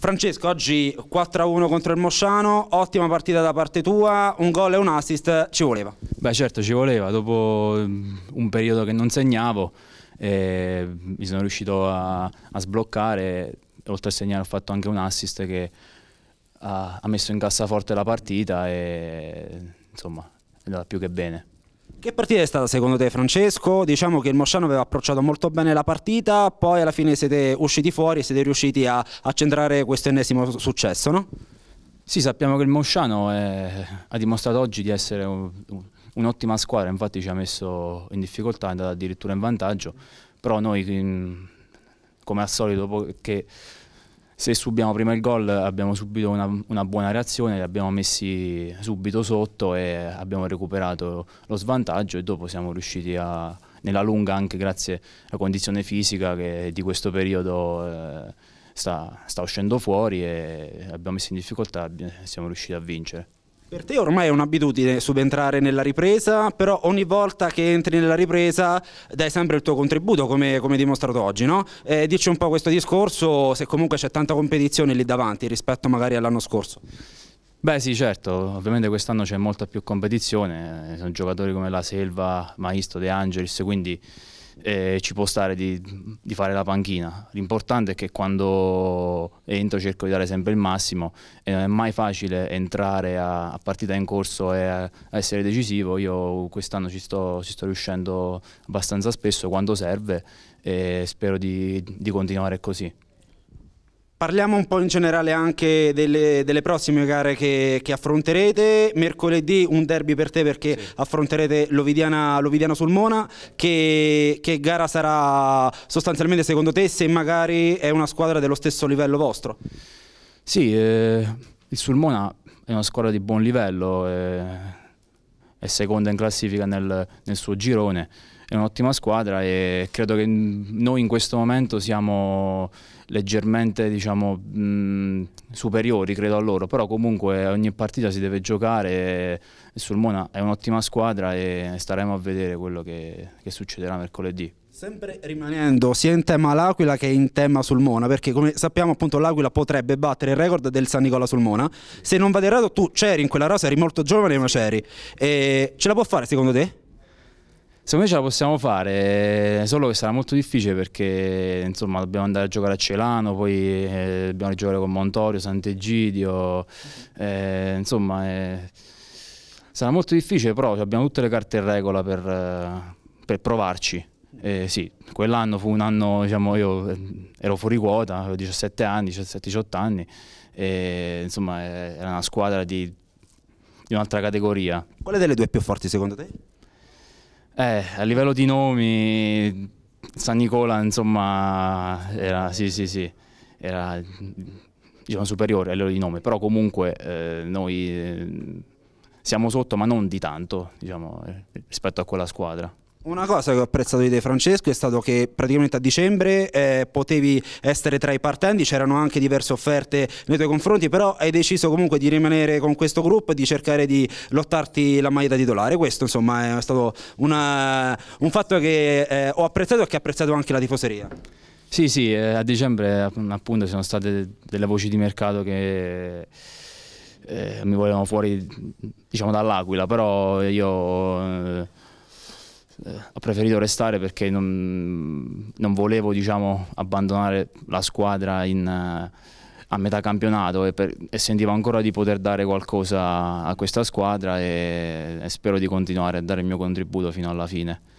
Francesco, oggi 4-1 contro il Mosciano, ottima partita da parte tua, un gol e un assist, ci voleva? Beh certo ci voleva, dopo mm, un periodo che non segnavo eh, mi sono riuscito a, a sbloccare, oltre a segnare ho fatto anche un assist che ha, ha messo in cassaforte la partita e insomma è andata più che bene. Che partita è stata secondo te Francesco? Diciamo che il Mosciano aveva approcciato molto bene la partita, poi alla fine siete usciti fuori e siete riusciti a, a centrare questo ennesimo successo, no? Sì, sappiamo che il Mosciano è, ha dimostrato oggi di essere un'ottima un squadra, infatti ci ha messo in difficoltà, è andata addirittura in vantaggio, però noi come al solito che se subiamo prima il gol abbiamo subito una, una, buona reazione, li abbiamo messi subito sotto e abbiamo recuperato lo svantaggio e dopo siamo riusciti a, nella lunga anche grazie alla condizione fisica che di questo periodo eh, sta, sta uscendo fuori e abbiamo messo in difficoltà, e siamo riusciti a vincere. Per te ormai è un'abitudine subentrare nella ripresa, però ogni volta che entri nella ripresa dai sempre il tuo contributo, come, come dimostrato oggi, no? Eh, dici un po' questo discorso, se comunque c'è tanta competizione lì davanti rispetto magari all'anno scorso. Beh sì certo, ovviamente quest'anno c'è molta più competizione, eh, sono giocatori come La Selva, Maisto, De Angelis, quindi eh, ci può stare di, di, fare la panchina. L'importante è che quando entro cerco di dare sempre il massimo e non è mai facile entrare a, a partita in corso e a, a essere decisivo. Io quest'anno ci sto, ci sto, riuscendo abbastanza spesso quando serve e spero di, di continuare così. Parliamo un po' in generale anche delle, delle prossime gare che, che, affronterete. Mercoledì un derby per te perché sì. affronterete l'Ovidiana, l'Ovidiana Sulmona. Che, che, gara sarà sostanzialmente secondo te se magari è una squadra dello stesso livello vostro? Sì, eh, il Sulmona è una squadra di buon livello, eh, è seconda in classifica nel, nel suo girone è un'ottima squadra e credo che noi in questo momento siamo leggermente diciamo, mh, superiori credo a loro, però comunque ogni partita si deve giocare e, e Sulmona è un'ottima squadra e staremo a vedere quello che, che succederà mercoledì. Sempre rimanendo sia in tema l'Aquila che in tema Sulmona, perché come sappiamo appunto l'Aquila potrebbe battere il record del San Nicola Sulmona. Se non vado errato tu c'eri in quella rosa, eri molto giovane ma c'eri. E ce la può fare secondo te? Secondo me ce la possiamo fare, solo che sarà molto difficile perché insomma, dobbiamo andare a giocare a Celano, poi eh, dobbiamo giocare con Montorio, Sant'Egidio, eh, insomma eh, sarà molto difficile però abbiamo tutte le carte in regola per, eh, per provarci. Eh, sì, quell'anno fu un anno, diciamo, io eh, ero fuori quota, avevo 17 anni, 17-18 anni, e, insomma era una squadra di, di un'altra categoria. Quale delle due è più forti secondo te? Eh, a livello di nomi, San Nicola, insomma, era, sì, sì, sì, era diciamo, superiore a livello di nome, però comunque eh, noi eh, siamo sotto, ma non di tanto, diciamo, eh, rispetto a quella squadra. Una cosa che ho apprezzato di te Francesco è stato che praticamente a dicembre eh, potevi essere tra i partenti, c'erano anche diverse offerte nei tuoi confronti, però hai deciso comunque di rimanere con questo gruppo e di cercare di lottarti la maglietta titolare. Questo insomma è stato una, un fatto che eh, ho apprezzato e che ha apprezzato anche la tifoseria. Sì, sì, eh, a dicembre appunto ci sono state delle voci di mercato che... Eh, mi volevano fuori diciamo dall'Aquila però io eh, eh, ho preferito restare perché non, non volevo diciamo, abbandonare la squadra in, eh, a metà campionato e, per, e, sentivo ancora di poter dare qualcosa a questa squadra e, e spero di continuare a dare il mio contributo fino alla fine.